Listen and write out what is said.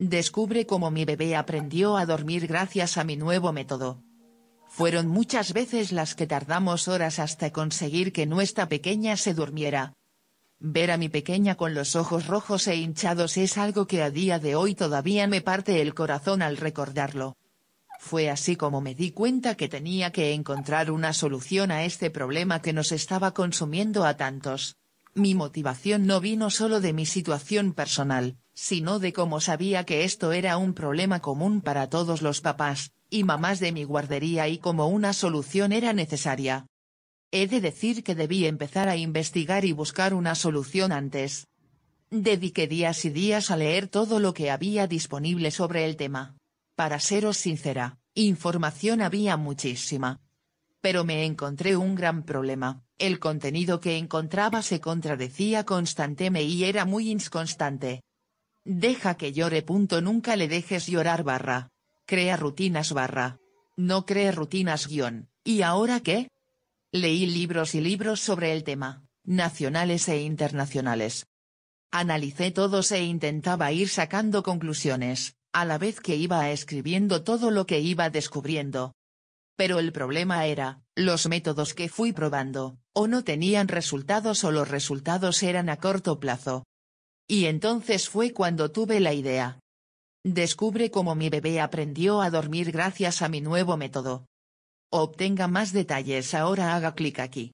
Descubre cómo mi bebé aprendió a dormir gracias a mi nuevo método. Fueron muchas veces las que tardamos horas hasta conseguir que nuestra pequeña se durmiera. Ver a mi pequeña con los ojos rojos e hinchados es algo que a día de hoy todavía me parte el corazón al recordarlo. Fue así como me di cuenta que tenía que encontrar una solución a este problema que nos estaba consumiendo a tantos mi motivación no vino solo de mi situación personal, sino de cómo sabía que esto era un problema común para todos los papás, y mamás de mi guardería y cómo una solución era necesaria. He de decir que debí empezar a investigar y buscar una solución antes. Dediqué días y días a leer todo lo que había disponible sobre el tema. Para seros sincera, información había muchísima, pero me encontré un gran problema, el contenido que encontraba se contradecía constantemente y era muy inconstante. Deja que llore. Punto nunca le dejes llorar barra. Crea rutinas barra. No cree rutinas guión. ¿Y ahora qué? Leí libros y libros sobre el tema, nacionales e internacionales. Analicé todos e intentaba ir sacando conclusiones, a la vez que iba escribiendo todo lo que iba descubriendo pero el problema era, los métodos que fui probando, o no tenían resultados o los resultados eran a corto plazo. Y entonces fue cuando tuve la idea. Descubre cómo mi bebé aprendió a dormir gracias a mi nuevo método. Obtenga más detalles ahora haga clic aquí.